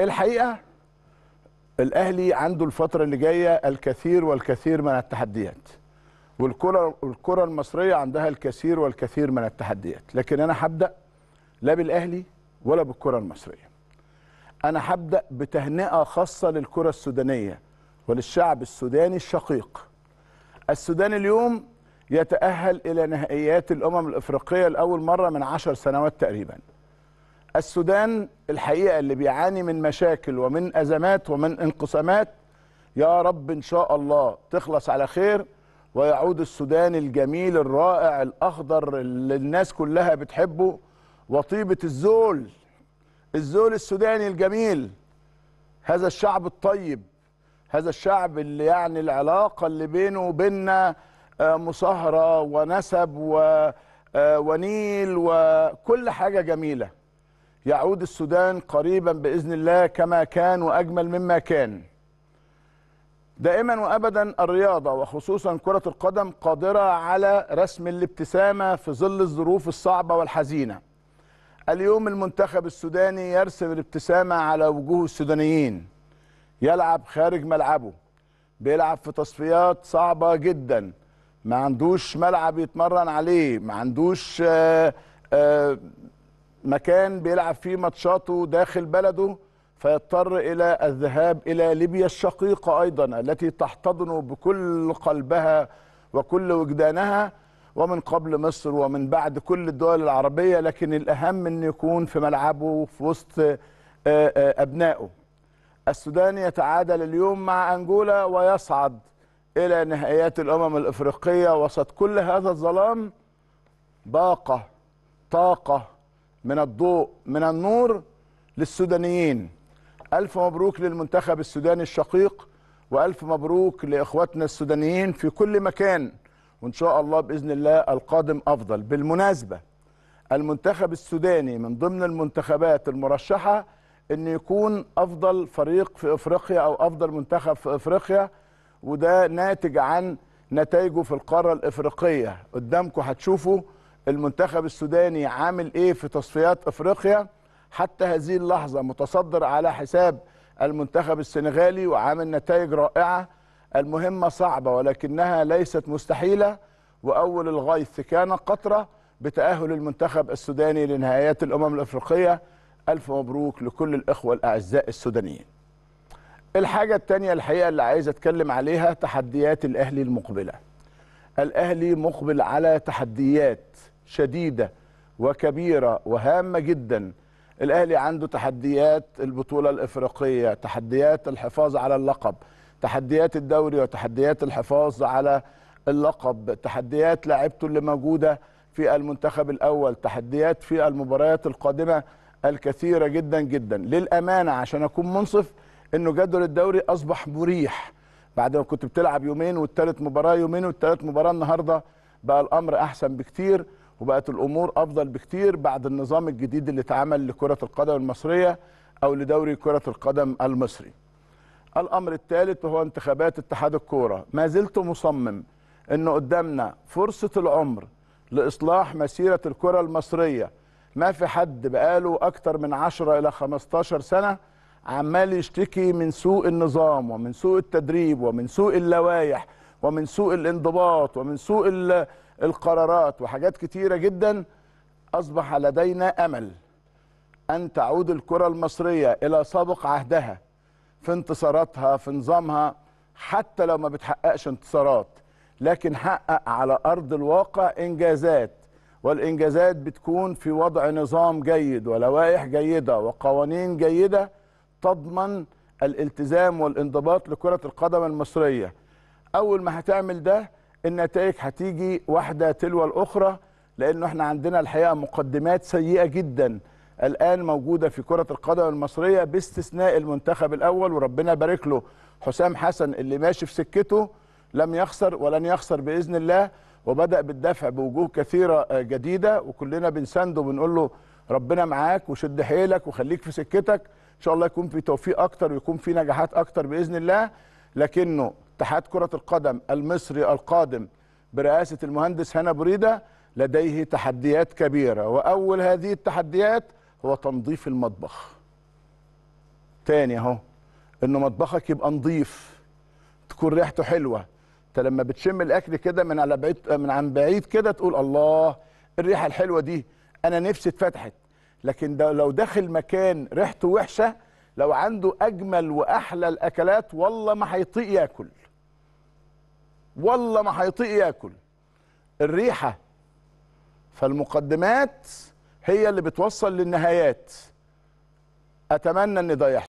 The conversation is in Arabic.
الحقيقه الاهلي عنده الفتره اللي جايه الكثير والكثير من التحديات والكره الكره المصريه عندها الكثير والكثير من التحديات لكن انا هبدا لا بالاهلي ولا بالكره المصريه انا هبدا بتهنئه خاصه للكره السودانيه وللشعب السوداني الشقيق السودان اليوم يتاهل الى نهائيات الامم الافريقيه لاول مره من عشر سنوات تقريبا السودان الحقيقة اللي بيعاني من مشاكل ومن أزمات ومن انقسامات يا رب إن شاء الله تخلص على خير ويعود السودان الجميل الرائع الأخضر اللي الناس كلها بتحبه وطيبة الزول الزول السوداني الجميل هذا الشعب الطيب هذا الشعب اللي يعني العلاقة اللي بينه وبيننا آه، مصهرة ونسب آه، ونيل وكل حاجة جميلة يعود السودان قريبا باذن الله كما كان واجمل مما كان. دائما وابدا الرياضه وخصوصا كره القدم قادره على رسم الابتسامه في ظل الظروف الصعبه والحزينه. اليوم المنتخب السوداني يرسم الابتسامه على وجوه السودانيين. يلعب خارج ملعبه. بيلعب في تصفيات صعبه جدا. ما عندوش ملعب يتمرن عليه، ما عندوش آآ آه، آآ آه، مكان بيلعب فيه ماتشاته داخل بلده فيضطر الى الذهاب الى ليبيا الشقيقه ايضا التي تحتضن بكل قلبها وكل وجدانها ومن قبل مصر ومن بعد كل الدول العربيه لكن الاهم ان يكون في ملعبه في وسط آه، آه، ابنائه. السودان يتعادل اليوم مع انجولا ويصعد الى نهائيات الامم الافريقيه وسط كل هذا الظلام باقه طاقه من الضوء من النور للسودانيين ألف مبروك للمنتخب السوداني الشقيق وألف مبروك لإخواتنا السودانيين في كل مكان وإن شاء الله بإذن الله القادم أفضل بالمناسبة المنتخب السوداني من ضمن المنتخبات المرشحة أن يكون أفضل فريق في إفريقيا أو أفضل منتخب في إفريقيا وده ناتج عن نتائجه في القارة الإفريقية قدامكم هتشوفوا المنتخب السوداني عامل ايه في تصفيات افريقيا حتى هذه اللحظه متصدر على حساب المنتخب السنغالي وعامل نتائج رائعه المهمه صعبه ولكنها ليست مستحيله واول الغيث كان قطره بتاهل المنتخب السوداني لنهائيات الامم الافريقيه الف مبروك لكل الاخوه الاعزاء السودانيين الحاجه الثانيه الحقيقه اللي عايز اتكلم عليها تحديات الاهلي المقبله الاهلي مقبل على تحديات شديده وكبيره وهامه جدا الاهلي عنده تحديات البطوله الافريقيه تحديات الحفاظ على اللقب تحديات الدوري وتحديات الحفاظ على اللقب تحديات لاعبته اللي موجوده في المنتخب الاول تحديات في المباريات القادمه الكثيره جدا جدا للامانه عشان اكون منصف انه جدول الدوري اصبح مريح بعد ما كنت بتلعب يومين والثالث مباراه يومين والثالث مباراه النهارده بقى الامر احسن بكتير وبقت الامور افضل بكتير بعد النظام الجديد اللي اتعمل لكره القدم المصريه او لدوري كره القدم المصري. الامر الثالث هو انتخابات اتحاد الكوره، ما زلت مصمم ان قدامنا فرصه العمر لاصلاح مسيره الكره المصريه. ما في حد بقاله اكتر من 10 الى 15 سنه عمال يشتكي من سوء النظام ومن سوء التدريب ومن سوء اللوائح ومن سوء الانضباط ومن سوء القرارات وحاجات كتيرة جدا أصبح لدينا أمل أن تعود الكرة المصرية إلى سابق عهدها في انتصاراتها في نظامها حتى لو ما بتحققش انتصارات لكن حقق على أرض الواقع إنجازات والإنجازات بتكون في وضع نظام جيد ولوائح جيدة وقوانين جيدة تضمن الالتزام والانضباط لكرة القدم المصرية أول ما هتعمل ده النتائج هتيجي واحده تلو الاخرى لانه احنا عندنا الحقيقه مقدمات سيئه جدا الان موجوده في كره القدم المصريه باستثناء المنتخب الاول وربنا يبارك له حسام حسن اللي ماشي في سكته لم يخسر ولن يخسر باذن الله وبدا بالدفع بوجوه كثيره آه، جديده وكلنا بنسنده وبنقول له ربنا معاك وشد حيلك وخليك في سكتك ان شاء الله يكون في توفيق اكتر ويكون في نجاحات اكتر باذن الله لكنه اتحاد كرة القدم المصري القادم برئاسة المهندس هنا بريدة لديه تحديات كبيرة وأول هذه التحديات هو تنظيف المطبخ تاني اهو ان مطبخك يبقى نظيف تكون ريحته حلوة انت لما بتشم الاكل كده من على بعيد من عن بعيد كده تقول الله الريحة الحلوة دي انا نفسي اتفتحت لكن ده لو داخل مكان ريحته وحشة لو عنده اجمل واحلى الاكلات والله ما هيطيق ياكل والله ما هيطيق ياكل الريحه فالمقدمات هي اللي بتوصل للنهايات اتمنى ان ده يحصل